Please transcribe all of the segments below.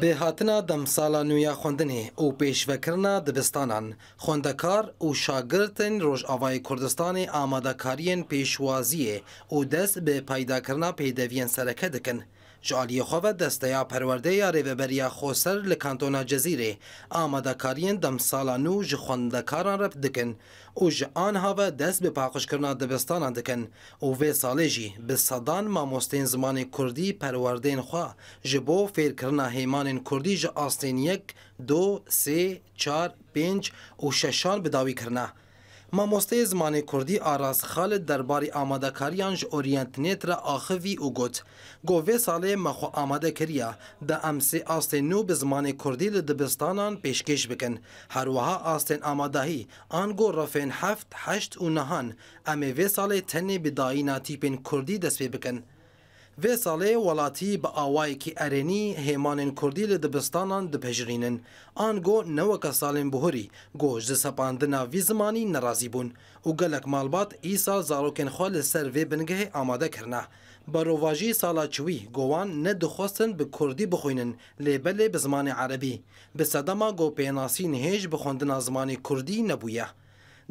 بێ هاتنە دەمساڵە نویا خوندنێ و پێشڤکردە دبستانان خوندەکار و شاگرتن ڕۆژئاوای کوردستانی ئامادەکاریەن پێشوازیە و دەست بێ پایداکردنا پێدەویەن سەرەکە دەکەن جالی خواه دسته پرورده یا ریوبریا خوسر لکانتونا جزیره آماده کارین دم سالا نو جخوندکاران رب دکن او جان هاو دست به پاکش کرنا دبستان دکن او وی ساله جی به صدان ماموستین زمان کردی پروردین خواه جبو فیر کرنا هیمان کردی جا آستین یک دو سه چار پنج او ششان بداوی کرنا مامۆستەی زمانی کوردی ئاراس خالت دەرباری ئامادەکاریان ji ئۆریەنتنێت re axivî û got. Govê salê mexwe amade kiriya de em sê astên nû bi zimanê Kurdî li dibistanan pêşkêş bikin. Herwiha astên amadahî an got rafên heft heşt û nehan em ê vê salê tenê bidayîna tîpên Kurdî dest pê bikin. وی ساله ولاتی به آوای کی ارنی هیمانن کردی له دبستانان د پجرینن ان گو نو که سالن بهوري گو ژ سپاندنا وی زمانی ناراضی بون او گلک مالبات ایسا زاروکن خال سر وی بنگه آماده کرنا بروواجی سالا چوی گوان نه دخواستن به کردی بخوینن لیبل به زمان عربی به صدما گو پیناسین هیج بخوندن زمان کردی نبویه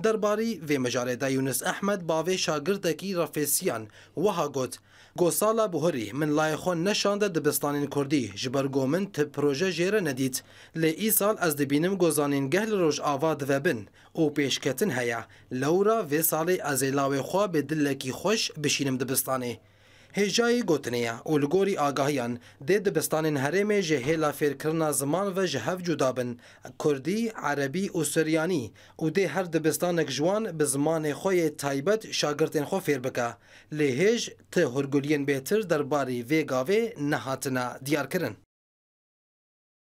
دەربارەی وێمەژارێدا یونس ئەحمد باوێ شاگردێکی ڕەفێسیان وەها گوت گۆساڵە بهۆری من لای خۆن نەشاندە دبستانین کوردی ji بەرگۆ من ت پرۆژە ژێرە نەدیت لێ ئیسال ئەس دەبینم گۆزانین گەل ڕۆژ ئاوا دەبن ئەو پێشکەتن هەیە لەورا vê salê ez ê lawê xwa bê dilekî xweş bişînim dibistanê. هجای گوتنیا اولگوری آگاهیان د دبستانین هرمه جه هلا فکرنا زمان و جهف جدابن کردی عربی او سریانی او د هر دبستانک جوان به زمان خو تایبت شاگردن خو فیر بکا لهج ته هرګولین بهتر درباری وی گاوی نهاتنا دیار کرن